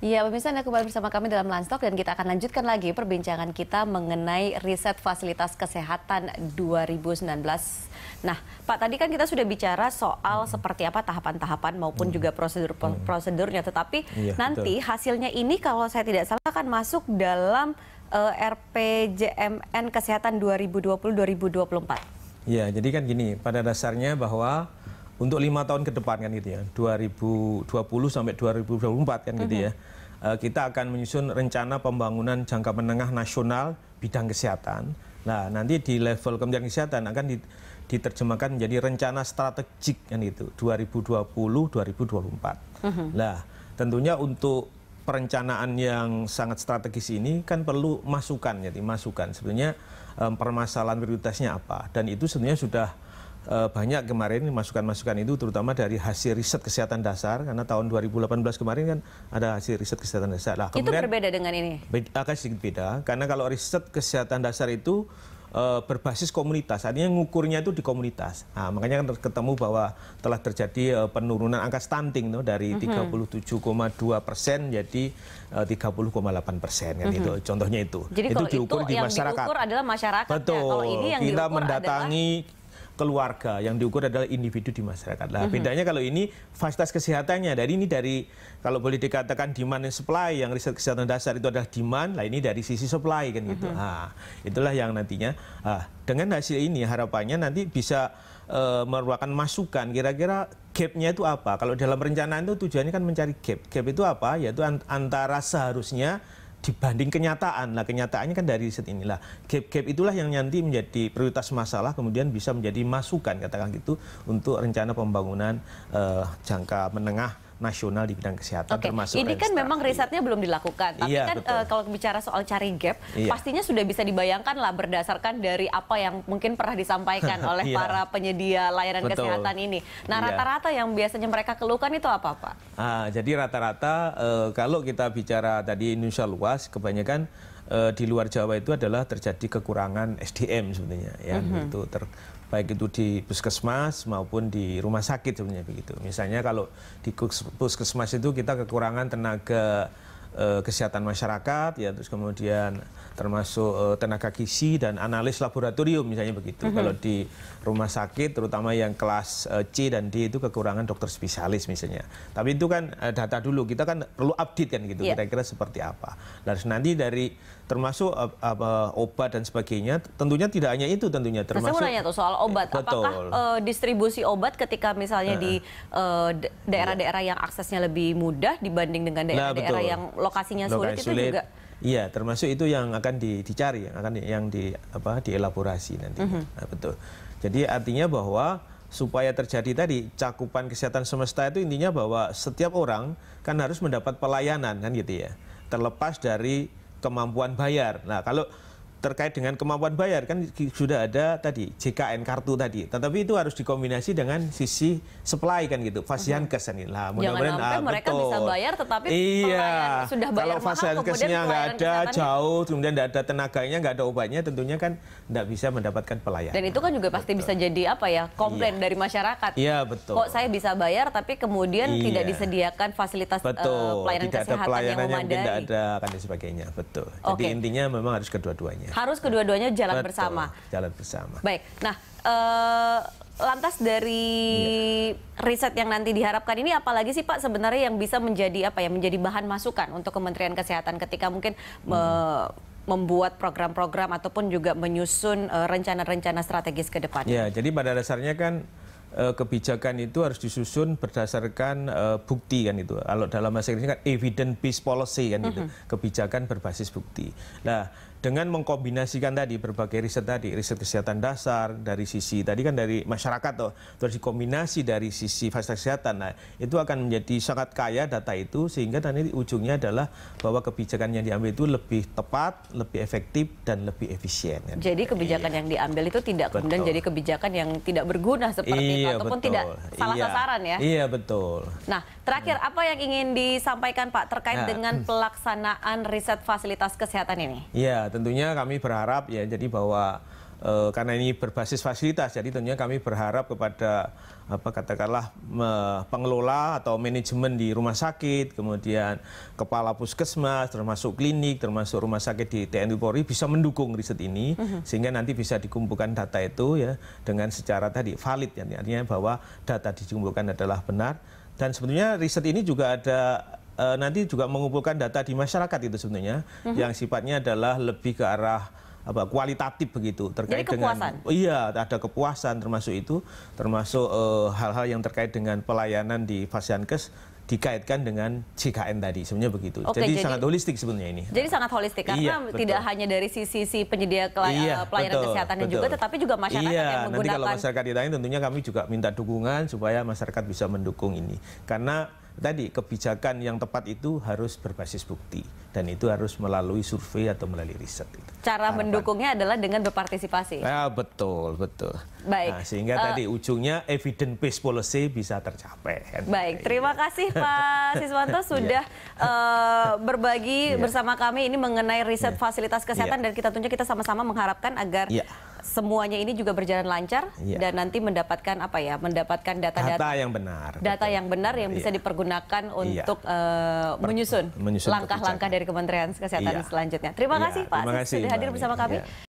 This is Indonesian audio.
Ya, pemirsa Anda kembali bersama kami dalam Lanstok dan kita akan lanjutkan lagi perbincangan kita mengenai riset fasilitas kesehatan 2019. Nah, Pak, tadi kan kita sudah bicara soal seperti apa tahapan-tahapan maupun hmm. juga prosedur-prosedurnya, hmm. tetapi ya, nanti betul. hasilnya ini kalau saya tidak salah akan masuk dalam uh, eh, RPJMN Kesehatan 2020-2024. Ya, jadi kan gini, pada dasarnya bahwa untuk lima tahun ke depan kan gitu ya 2020 sampai 2024 kan gitu ya uh, kita akan menyusun rencana pembangunan jangka menengah nasional bidang kesehatan nah nanti di level Kementerian Kesehatan akan diterjemahkan menjadi rencana strategik kan itu 2020 2024 nah tentunya untuk perencanaan yang sangat strategis ini kan perlu masukan jadi masukan sebenarnya um, permasalahan prioritasnya apa dan itu sebenarnya sudah Eh, banyak kemarin masukan-masukan itu terutama dari hasil riset kesehatan dasar karena tahun 2018 kemarin kan ada hasil riset kesehatan dasar. Nah, itu kemudian, itu berbeda dengan ini? akan sedikit beda karena kalau riset kesehatan dasar itu eh, berbasis komunitas, artinya ngukurnya itu di komunitas. Nah, makanya kan ketemu bahwa telah terjadi eh, penurunan angka stunting no, dari mhm. tujuh koma 37,2 persen jadi 30,8 persen kan mm itu contohnya itu. Jadi itu kalau diukur itu di yang masyarakat. diukur adalah masyarakat. Betul. Ya, kalau ini yang kita mendatangi adalah keluarga yang diukur adalah individu di masyarakat. Nah, bedanya kalau ini fasilitas kesehatannya dari ini dari kalau boleh dikatakan demand and supply yang riset kesehatan dasar itu adalah demand, Nah, ini dari sisi supply kan gitu. Mm-hmm. Nah, itulah yang nantinya nah, dengan hasil ini harapannya nanti bisa uh, merupakan masukan kira-kira gapnya itu apa? Kalau dalam perencanaan itu tujuannya kan mencari gap. Gap itu apa? Yaitu antara seharusnya dibanding kenyataan. Nah, kenyataannya kan dari riset inilah. Gap-gap itulah yang nanti menjadi prioritas masalah kemudian bisa menjadi masukan katakan gitu untuk rencana pembangunan eh, jangka menengah nasional di bidang kesehatan okay. termasuk ini kan memang risetnya belum dilakukan tapi iya, kan E, kalau bicara soal cari gap iya. pastinya sudah bisa dibayangkan lah berdasarkan dari apa yang mungkin pernah disampaikan oleh iya. para penyedia layanan betul. kesehatan ini nah iya. rata-rata iya. yang biasanya mereka keluhkan itu apa pak? Ah, jadi rata-rata e, kalau kita bicara tadi Indonesia luas kebanyakan eh, di luar Jawa itu adalah terjadi kekurangan SDM sebenarnya ya mm -hmm. itu ter baik itu di puskesmas maupun di rumah sakit sebenarnya begitu. Misalnya kalau di puskesmas itu kita kekurangan tenaga Eh, kesehatan masyarakat ya terus kemudian termasuk uh, tenaga gizi dan analis laboratorium misalnya begitu. Mm -hmm. Kalau di rumah sakit terutama yang kelas uh, C dan D itu kekurangan dokter spesialis misalnya. Tapi itu kan uh, data dulu kita kan perlu update kan gitu. Iya. Kira-kira yeah. seperti apa. Lalu nah, nanti dari termasuk uh, obat dan sebagainya tentunya tidak hanya itu tentunya termasuk nah, Saya mau nanya tuh soal obat. Iya, betul. Apakah uh, distribusi obat ketika misalnya uh -huh. di daerah-daerah daerah yang aksesnya lebih mudah dibanding dengan nah, daerah-daerah nah, yang lokasinya sulit Lokasi itu sulit. juga Iya, termasuk itu yang akan di, dicari, yang akan yang di apa dielaborasi nanti. Mm -hmm. nah, betul. Jadi artinya bahwa supaya terjadi tadi cakupan kesehatan semesta itu intinya bahwa setiap orang kan harus mendapat pelayanan kan gitu ya. Terlepas dari kemampuan bayar. Nah, kalau terkait dengan kemampuan bayar kan sudah ada tadi JKN kartu tadi tetapi itu harus dikombinasi dengan sisi supply kan gitu fasiankes kan ini gitu. lah mudah-mudahan ah, mereka betul. bisa bayar tetapi iya sudah bayar kalau fasiankesnya nggak ada jauh kemudian nggak ada tenaganya nggak ada obatnya tentunya kan nggak bisa mendapatkan pelayanan dan itu kan juga pasti betul. bisa jadi apa ya komplain iya. dari masyarakat iya betul kok saya bisa bayar tapi kemudian iya. tidak disediakan fasilitas eh, betul. Uh, pelayanan tidak kesehatan ada yang memadai tidak ada kan dan sebagainya betul jadi okay. intinya memang harus kedua-duanya Iya. Harus kedua-duanya jalan Betul, bersama. Jalan bersama. Baik. Nah, uh, lantas dari ya. riset yang nanti diharapkan ini apalagi sih Pak sebenarnya yang bisa menjadi apa ya menjadi bahan masukan untuk Kementerian Kesehatan ketika mungkin hmm. me membuat program-program ataupun juga menyusun eh, rencana-rencana uh, strategis ke depan. Ya, jadi pada dasarnya kan uh, kebijakan itu harus disusun berdasarkan uh, bukti kan itu. Kalau dalam bahasa Inggrisnya kan evidence based policy kan gitu. mm -hmm. itu, Kebijakan berbasis bukti. Nah, dengan mengkombinasikan tadi berbagai riset tadi, riset kesehatan dasar dari sisi tadi kan dari masyarakat tuh, terus dikombinasi dari sisi fasilitas kesehatan. Nah, itu akan menjadi sangat kaya data itu sehingga nanti ujungnya adalah bahwa kebijakan yang diambil itu lebih tepat, lebih efektif dan lebih efisien. Kan? Jadi kebijakan iya. yang diambil itu tidak betul. kemudian jadi kebijakan yang tidak berguna seperti iya, itu ataupun betul. tidak salah iya. sasaran ya. Iya, betul. Nah, terakhir hmm. apa yang ingin disampaikan Pak terkait nah, dengan hmm. pelaksanaan riset fasilitas kesehatan ini? Iya, tentunya kami berharap ya jadi bahwa e, karena ini berbasis fasilitas, jadi tentunya kami berharap kepada apa katakanlah me, pengelola atau manajemen di rumah sakit, kemudian kepala puskesmas, termasuk klinik, termasuk rumah sakit di TNI Polri bisa mendukung riset ini uh-huh. sehingga nanti bisa dikumpulkan data itu ya dengan secara tadi valid, ya, artinya bahwa data dikumpulkan adalah benar. Dan sebetulnya riset ini juga ada uh, nanti juga mengumpulkan data di masyarakat itu sebenarnya mm -hmm. yang sifatnya adalah lebih ke arah apa kualitatif begitu terkait Jadi kepuasan. dengan iya ada kepuasan termasuk itu termasuk eh, hal-hal uh, yang terkait dengan pelayanan di Fasiankes dikaitkan dengan ckn tadi sebenarnya begitu. Oke, jadi, jadi sangat holistik sebenarnya ini. Jadi sangat holistik karena iya, betul. tidak hanya dari sisi si penyedia iya, eh, pelayanan betul, kesehatannya betul. juga tetapi juga masyarakat iya, yang menggunakan. Nanti kalau masyarakat ditanya tentunya kami juga minta dukungan supaya masyarakat bisa mendukung ini. Karena tadi kebijakan yang tepat itu harus berbasis bukti dan itu harus melalui survei atau melalui riset. Itu. Cara Harapan. mendukungnya adalah dengan berpartisipasi. Ya, betul betul. Baik. Nah, sehingga uh, tadi ujungnya evidence based policy bisa tercapai. Kan? Baik, terima iya. kasih Pak Siswanto iya. sudah yeah. uh, berbagi yeah. bersama kami ini mengenai riset yeah. fasilitas kesehatan yeah. dan kita tunjuk kita sama-sama mengharapkan agar yeah semuanya ini juga berjalan lancar ya. dan nanti mendapatkan apa ya mendapatkan data-data data yang benar data betul. yang benar yang bisa iya. dipergunakan iya. untuk ya. uh, menyusun langkah-langkah dari Kementerian Kesehatan iya. selanjutnya terima kasih Pak terima kasih, sudah hadir bersama kami